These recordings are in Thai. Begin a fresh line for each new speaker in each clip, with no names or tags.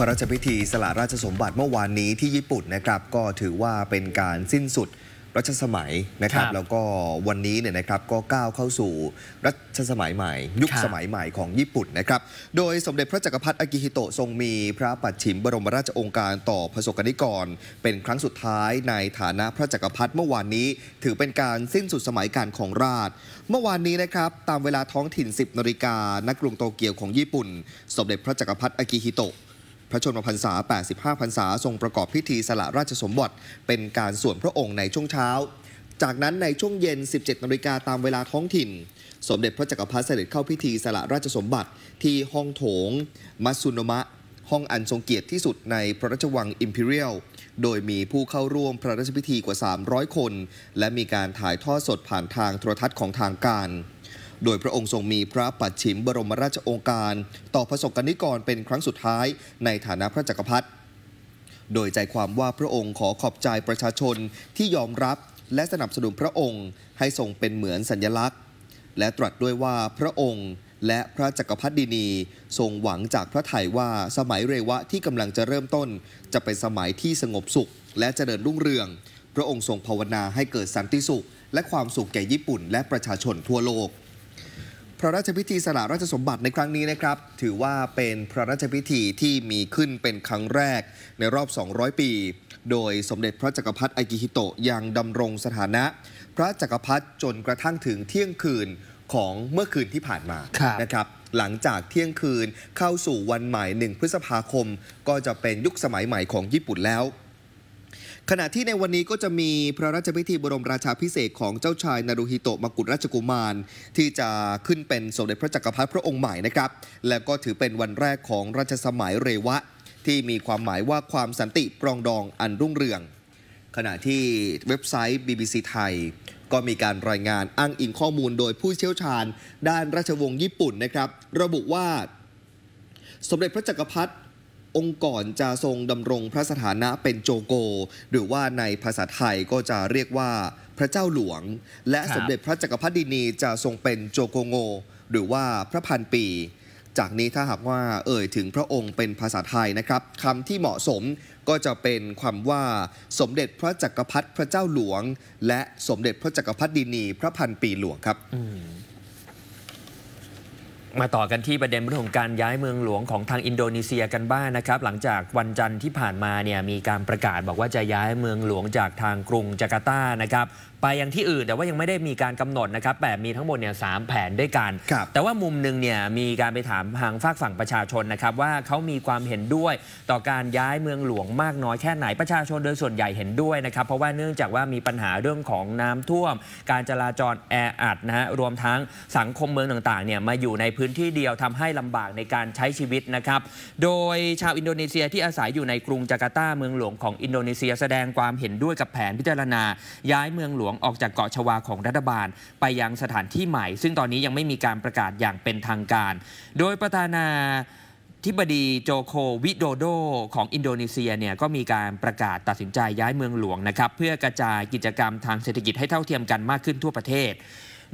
พระราชพิธีสละราชสมบัติเมื่อวานนี้ที่ญี่ปุ่นนะครับ ก็ถือว่าเป็นการสิ้นสุดรัชสมัยนะครับ แล้วก็วันนี้เนี่ยนะครับก็ก้าวเข้าสู่รัชสมัยใหม่ ยุคสมัยใหม่ของญี่ปุ่นนะครับโดยสมเด็จพระจักรพรรดิอากิฮิโตะทรงมีพระปัจฉิมบรมราชองค์การต่อพระสกนิกร เป็นครั้งสุดท้ายในฐานะพระจักรพรรดิเมื่อวานนี้ ถือเป็นการสิ้นสุดสมัยการของราช เมื่อวานนี้นะครับตามเวลาท้องถิ่น 10นาฬิกานกกรุงโตเกียวของญี่ปุ่น สมเด็จพระจักรพรรดิอากิฮิโตะพระชนมพรรษา 85 พรรษาทรงประกอบพิธีสละราชสมบัติ เป็นการส่วนพระองค์ในช่วงเช้า จากนั้นในช่วงเย็น 17 นาฬิกาตามเวลาท้องถิ่น สมเด็จพระจักรพรรดิเสด็จเข้าพิธีสละราชสมบัติที่ห้องโถง มัสุนมะ ห้องอันทรงเกียรติที่สุดในพระราชวังอิมพีเรียล โดยมีผู้เข้าร่วมพระราชพิธีกว่า 300 คน และมีการถ่ายทอดสดผ่านทางโทรทัศน์ของทางการโดยพระองค์ทรงมีพระปัจฉิมบรมราชองการ ต่อพระสกนิกรเป็นครั้งสุดท้ายในฐานะพระจักรพรรดิ โดยใจความว่าพระองค์ขอขอบใจประชาชนที่ยอมรับและสนับสนุนพระองค์ให้ทรงเป็นเหมือนสัญญลักษณ์ และตรัสด้วยว่าพระองค์และพระจักรพรรดินีทรงหวังจากพระไถยว่า สมัยเรวะที่กำลังจะเริ่มต้น จะเป็นสมัยที่สงบสุขและเจริญรุ่งเรือง พระองค์ทรงภาวนาให้เกิดสันติสุข และความสุขแก่ญี่ปุ่น และประชาชนทั่วโลกพระราชพิธีสละราชสมบัติในครั้งนี้นะครับ ถือว่าเป็นพระราชพิธีที่มีขึ้นเป็นครั้งแรกในรอบ 200 ปี โดยสมเด็จพระจักรพรรดิอากิฮิโตะยังดำรงสถานะ พระจักรพรรดิจนกระทั่งถึงเที่ยงคืนของเมื่อคืนที่ผ่านมานะครับหลังจากเที่ยงคืนเข้าสู่วันใหม่หนึ่งพฤษภาคมก็จะเป็นยุคสมัยใหม่ของญี่ปุ่นแล้วขณะที่ในวันนี้ก็จะมีพระราชพิธีบรมราชาพิเศษของเจ้าชาย นารูฮิโตะมกุฎราชกุมารที่จะขึ้นเป็นสมเด็จพระจักรพรรดิพระองค์ใหม่นะครับ และก็ถือเป็นวันแรกของราชสมัยเรวะ ที่มีความหมายว่าความสันติปรองดองอันรุ่งเรือง ขณะที่เว็บไซต์ BBC ไทย ก็มีการรายงานอ้างอิงข้อมูลโดยผู้เชี่ยวชาญ ด้านราชวงศ์ญี่ปุ่นนะครับ ระบุว่า สมเด็จพระจักรพรรดิองค์ก่อนจะทรงดำรงพระสถานะเป็นโจโก หรือว่าในภาษาไทยก็จะเรียกว่าพระเจ้าหลวง และสมเด็จพระจักรพรรดินีจะทรงเป็นโจโกโงหรือว่าพระพันปี จากนี้ถ้าหากว่าเอ่ยถึงพระองค์เป็นภาษาไทยนะครับคำที่เหมาะสมก็จะเป็นความว่าสมเด็จพระจักรพรรดิพระเจ้าหลวง และสมเด็จพระจักรพรรดินี พระพันปีหลวงครับ
มาต่อกันที่ประเด็นเรื่องของการย้ายเมืองหลวงของทางอินโดนีเซียกันบ้างนะครับหลังจากวันจันทร์ที่ผ่านมาเนี่ยมีการประกาศบอกว่าจะย้ายเมืองหลวงจากทางกรุงจาการ์ตานะครับไปยังที่อื่นแต่ว่ายังไม่ได้มีการกำหนดนะครับแต่มีทั้งหมดเนี่ยสแผนด้วยกัน แต่ว่ามุมหนึ่งเนี่ยมีการไปถามทางฝากฝั่งประชาชนนะครับว่าเขามีความเห็นด้วยต่อการย้ายเมืองหลวงมากน้อยแค่ไหนประชาชนโดยส่วนใหญ่เห็นด้วยนะครับเพราะว่าเนื่องจากว่ามีปัญหาเรื่องของน้ำท่วม การจราจรแออัดนะฮะรวมทั้งสังคมเมืองต่างๆเนี่ยมาอยู่ในพื้นที่เดียวทำให้ลำบากในการใช้ชีวิตนะครับโดยชาวอินโดนีเซียที่อาศัยอยู่ในกรุงจาการ์ตาเมืองหลวงของอินโดนีเซีย แสดงความเห็นด้วยกับแผนพิจารณาย้ายเมืองหลวงออกจากเกาะชวาของรัฐบาลไปยังสถานที่ใหม่ ซึ่งตอนนี้ยังไม่มีการประกาศอย่างเป็นทางการ โดยประธานาธิบดีโจโควิโดโดของอินโดนีเซียเนี่ยก็มีการประกาศตัดสินใจย้ายเมืองหลวงนะครับเพื่อกระจายกิจกรรมทางเศรษฐกิจให้เท่าเทียมกันมากขึ้นทั่วประเทศ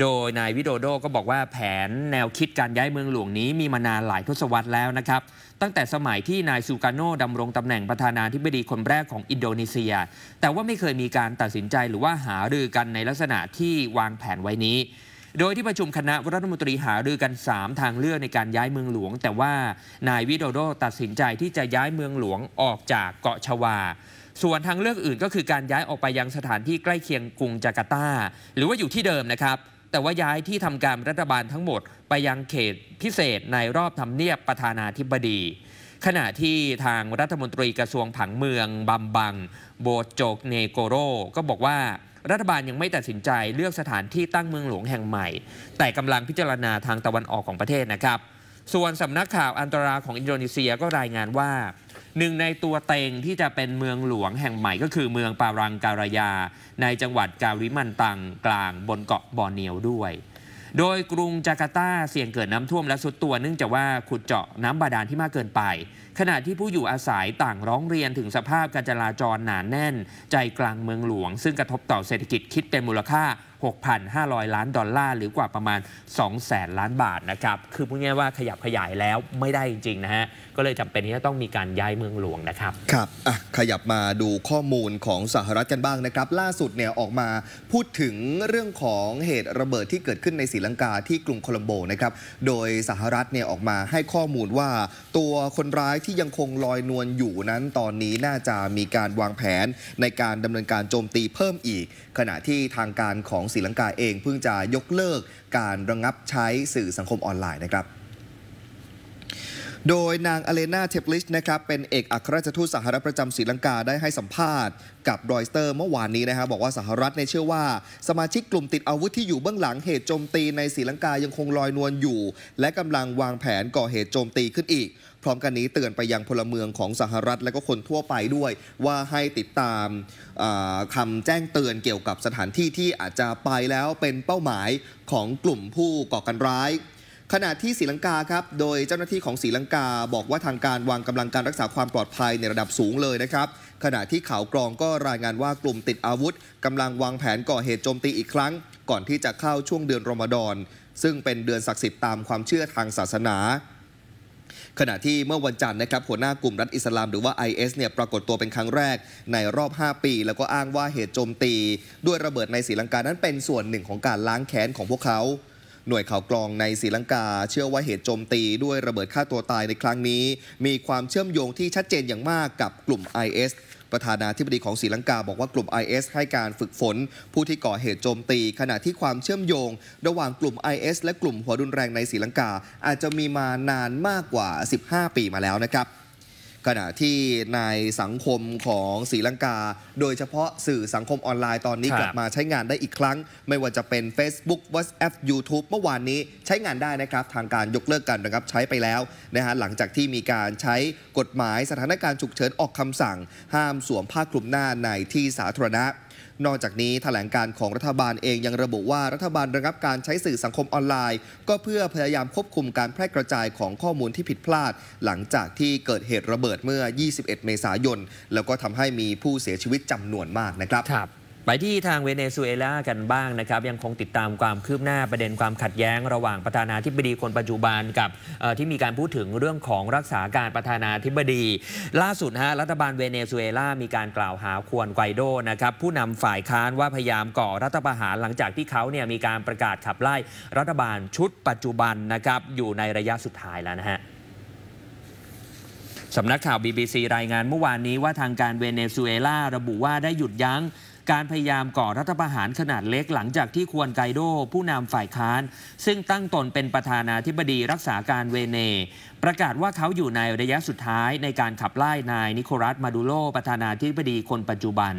โดยนายวิโดโดก็บอกว่าแผนแนวคิดการย้ายเมืองหลวงนี้มีมานานหลายทศวรรษแล้วนะครับ ตั้งแต่สมัยที่นายซูการโนดำรงตำแหน่งประธานาธิบดีคนแรกของอินโดนีเซีย แต่ว่าไม่เคยมีการตัดสินใจหรือว่าหารือกันในลักษณะที่วางแผนไว้นี้ โดยที่ประชุมคณะรัฐมนตรีหารือกัน 3 ทางเลือกในการย้ายเมืองหลวง แต่ว่านายวิโดโดตัดสินใจที่จะย้ายเมืองหลวงออกจากเกาะชวา ส่วนทางเลือกอื่นก็คือการย้ายออกไปยังสถานที่ใกล้เคียงกรุงจาการ์ตา หรือว่าอยู่ที่เดิมนะครับแต่ว่าย้ายที่ทำการรัฐบาลทั้งหมดไปยังเขตพิเศษ ในรอบทำเนียบประธานาธิบดี ขณะที่ทางรัฐมนตรีกระทรวงผังเมืองบัมบัง โบโจกเนโกโรก็บอกว่า รัฐบาลยังไม่ตัดสินใจเลือกสถานที่ตั้งเมืองหลวงแห่งใหม่ แต่กำลังพิจารณาทางตะวันออกของประเทศนะครับ ส่วนสำนักข่าวอันตราของอินโดนีเซียก็รายงานว่าหนึ่งในตัวเต็งที่จะเป็นเมืองหลวงแห่งใหม่ก็คือเมืองปารังการยา ในจังหวัดกาลิมันตังกลางบนเกาะบอร์เนียวด้วย โดยกรุงจาการ์ตาเสี่ยงเกิดน้ำท่วมและสุดตัวเนื่องจากว่าขุดเจาะน้ำบาดาลที่มากเกินไป ขณะที่ผู้อยู่อาศัยต่างร้องเรียนถึงสภาพการจราจรหนานแน่น ใจกลางเมืองหลวงซึ่งกระทบต่อเศรษฐกิจคิดเป็นมูลค่า6,500 ล้านดอลลาร์หรือกว่าประมาณ 200,000 ล้านบาทนะครับ คือพูดง่ายว่าขยับขยายแล้วไม่ได้จริงๆนะฮะ ก็เลยจำเป็นที่จะต้องมีการย้ายเมืองหลวงนะครับ
ครับ อ่ะ ขยับมาดูข้อมูลของสหรัฐกันบ้างนะครับ ล่าสุดเนี่ย ออกมาพูดถึงเรื่องของเหตุระเบิดที่เกิดขึ้นในศรีลังกาที่กรุงโคลัมโบนะครับ โดยสหรัฐเนี่ยออกมาให้ข้อมูลว่า ตัวคนร้ายที่ยังคงลอยนวลอยู่นั้น ตอนนี้น่าจะมีการวางแผนในการดำเนินการโจมตีเพิ่มอีก ขณะที่ทางการของศรีลังกาเองเพิ่งจะยกเลิกการระงงับใช้สื่อสังคมออนไลน์นะครับโดยนางอเลนาเทปลิชนะครับ เป็นเอกอัครราชทูตสหรัฐประจำศรีลังกาได้ให้สัมภาษณ์กับรอยสเตอร์เมื่อวานนี้นะครับ บอกว่าสหรัฐในเชื่อว่า สมาชิกกลุ่มติดอาวุธที่อยู่เบื้องหลังเหตุโจมตีในศรีลังกายังคงลอยนวลอยู่ และกำลังวางแผนก่อเหตุโจมตีขึ้นอีก พร้อมกันนี้เตือนไปยังพลเมืองของสหรัฐ และก็คนทั่วไปด้วย ว่าให้ติดตามคำแจ้งเตือนเกี่ยวกับสถานที่ที่อาจจะไปแล้วเป็นเป้าหมายของกลุ่มผู้ก่อการร้ายขณะที่ศรีลังกาครับ โดยเจ้าหน้าที่ของศรีลังกาบอกว่าทางการวางกำลังการรักษาความปลอดภัยในระดับสูงเลยนะครับขณะที่ข่าวกรองก็รายงานว่ากลุ่มติดอาวุธ กำลังวางแผนก่อเหตุโจมตีอีกครั้ง ก่อนที่จะเข้าช่วงเดือนรอมฎอนซึ่งเป็นเดือนศักดิ์สิทธิ์ตามความเชื่อทางศาสนา ขณะที่เมื่อวันจันทร์นะครับหัวหน้ากลุ่มรัฐอิสลามหรือว่า IS เนี่ยปรากฏตัวเป็นครั้งแรก ในรอบ 5 ปีแล้วก็อ้างว่าเหตุโจมตี ด้วยระเบิดในศรีลังกานั้นเป็นส่วนหนึ่งของการล้างแค้นของพวกเขาหน่วยข่าวกรองในศรีลังกาเชื่อว่าเหตุโจมตีด้วยระเบิดฆ่าตัวตายในครั้งนี้มีความเชื่อมโยงที่ชัดเจนอย่างมากกับกลุ่ม IS ประธานาธิบดีของศรีลังกาบอกว่ากลุ่ม IS ให้การฝึกฝนผู้ที่ก่อเหตุโจมตีขณะที่ความเชื่อมโยงระหว่างกลุ่ม IS และกลุ่มหัวรุนแรงในศรีลังกาอาจจะมีมานานมากกว่า 15 ปีมาแล้วนะครับขณะที่ในสังคมของศรีลังกา โดยเฉพาะสื่อสังคมออนไลน์ตอนนี้กลับมาใช้งานได้อีกครั้ง ไม่ว่าจะเป็น Facebook WhatsApp YouTube เมื่อวานนี้ใช้งานได้นะครับทางการยกเลิกกันนะครับใช้ไปแล้วนะฮะหลังจากที่มีการใช้กฎหมายสถานการณ์ฉุกเฉินออกคำสั่ง ห้ามสวมผ้าคลุมหน้าในที่สาธารณะนอกจากนี้ถแถลงการของรัฐบาลเองยังระบุว่ารัฐบาลระงับการใช้สื่อสังคมออนไลน์ ก็เพื่อพยายามควบคุมการแพร่กระจายของข้อมูลที่ผิดพลาด หลังจากที่เกิดเหตุระเบิดเมื่อ 21 เมษายน แล้วก็ทำให้มีผู้เสียชีวิตจำนวนมากนะครั
บไปที่ทางเวเนซุเอลากันบ้างนะครับยังคงติดตามความคืบหน้าประเด็นความขัดแย้งระหว่างประธานาธิบดีคนปัจจุบันกับที่มีการพูดถึงเรื่องของรักษาการประธานาธิบดี ล่าสุดฮะรัฐบาลเวเนซุเอลามีการกล่าวหาควนไกโดนะครับผู้นำฝ่ายค้านว่าพยายามก่อรัฐประหาร หลังจากที่เขาเนี่ยมีการประกาศขับไล่ รัฐบาลชุด ปัจจุบันนะครับอยู่ในระยะสุดท้ายแล้วนะฮะสำนักข่าว BBC รายงานเมื่อวานนี้ว่าทางการเวเนซุเอลาระบุว่าได้หยุดยั้งการพยายามก่อรัฐประหารขนาดเล็กหลังจากที่ควนไกโด ผู้นำฝ่ายค้าน ซึ่งตั้งตนเป็นประธานาธิบดีรักษาการเวเน ประกาศว่าเขาอยู่ในระยะสุดท้ายในการขับไล่นายนิโคลัสมาดูโลประธานาธิบดีคนปัจจุบัน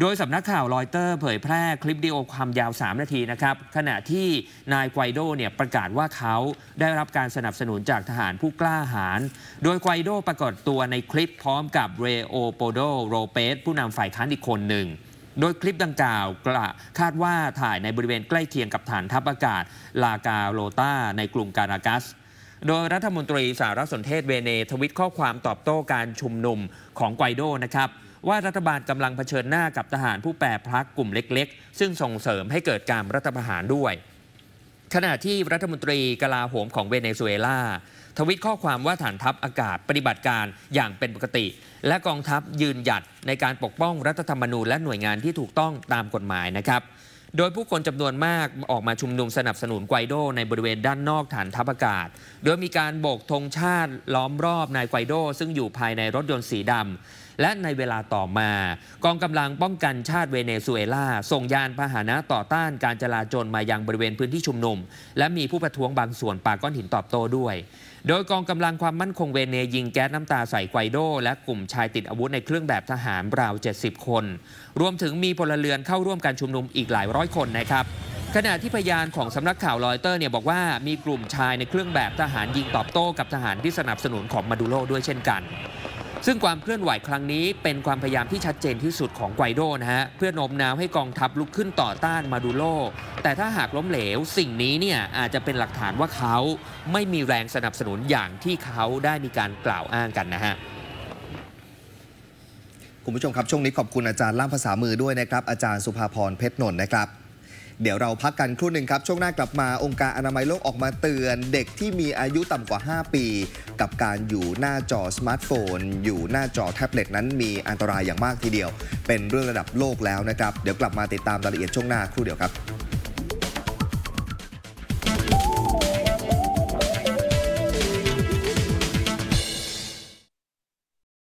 โดยสำนักข่าวรอยเตอร์ เผยแพร่คลิปดีโอความยาว 3 นาทีนะครับขณะที่นายไกโดเนี่ยประกาศว่าเขาได้รับการสนับสนุนจากทหารผู้กล้าหาญโดยไกโดปรากฏตัวในคลิปพร้อมกับเรโอโปโดโรเปสผู้นำฝ่ายค้านอีกคนหนึ่งโดยคลิปดังกล่าวกะคาดว่าถ่ายในบริเวณใกล้เคียงกับฐานทัพอากาศ ลากาโลตาในกรุงการากัส โดยรัฐมนตรีสารสนเทศเวเนทวิตข้อความตอบโต้การชุมนุมของไกวโดนะครับว่ารัฐบาลกำลังเผชิญหน้ากับทหารผู้แปรพรรคกลุ่มเล็ก ๆ ซึ่งส่งเสริมให้เกิดการรัฐประหารด้วยขณะที่รัฐมนตรีกลาโหมของเวเนซุเอลาทวิตข้อความว่าฐานทัพอากาศปฏิบัติการอย่างเป็นปกติและกองทัพยืนหยัดในการปกป้องรัฐธรรมนูญและหน่วยงานที่ถูกต้องตามกฎหมายนะครับโดยผู้คนจำนวนมากออกมาชุมนุมสนับสนุนไกวโดในบริเวณด้านนอกฐานทัพอากาศ โดยมีการโบกธงชาติล้อมรอบนายไกวโดซึ่งอยู่ภายในรถยนต์สีดำ และในเวลาต่อมากองกำลังป้องกันชาติเวเนซุเอลาส่งยานพาหนะต่อต้านการจลาจลมายังบริเวณพื้นที่ชุมนุม และมีผู้ประท้วงบางส่วนปาก้อนหินตอบโต้ด้วยโดยกองกำลังความมั่นคงเวเนยิงแก๊สน้ำตาใส่ไกวโด และกลุ่มชายติดอาวุธในเครื่องแบบทหารราว 70 คน รวมถึงมีพลเรือนเข้าร่วมการชุมนุมอีกหลายร้อยคนนะครับ ขณะที่พยานของสำนักข่าวรอยเตอร์เนี่ยบอกว่ามีกลุ่มชายในเครื่องแบบทหารยิงตอบโต้กับทหารที่สนับสนุนของมาดูโรด้วยเช่นกันซึ่งความเคลื่อนไหวครั้งนี้เป็นความพยายามที่ชัดเจนที่สุดของไกโดนะฮะเพื่อโน้มน้าวให้กองทัพลุกขึ้นต่อต้านมาดูโลแต่ถ้าหากล้มเหลวสิ่งนี้เนี่ยอาจจะเป็นหลักฐานว่าเขาไม่มีแรงสนับสนุนอย่างที่เขาได้มีการกล่าวอ้างกันนะฮะ
คุณผู้ชมครับ ช่วงนี้ขอบคุณอาจารย์ล่ามภาษามือด้วยนะครับ อาจารย์สุภาพรเพชรนนท์นะครับเดี๋ยวเราพักกันครู่หนึ่งครับ ช่วงหน้ากลับมาองค์การอนามัยโลกออกมาเตือน เด็กที่มีอายุต่ำกว่า 5 ปี กับการอยู่หน้าจอสมาร์ทโฟน อยู่หน้าจอแท็บเล็ตนั้น มีอันตรายอย่างมากทีเดียว เป็นเรื่องระดับโลกแล้วนะครับเดี๋ยวกลับมาติดตามรายละเอียดช่วงหน้าครู่เดียวครับ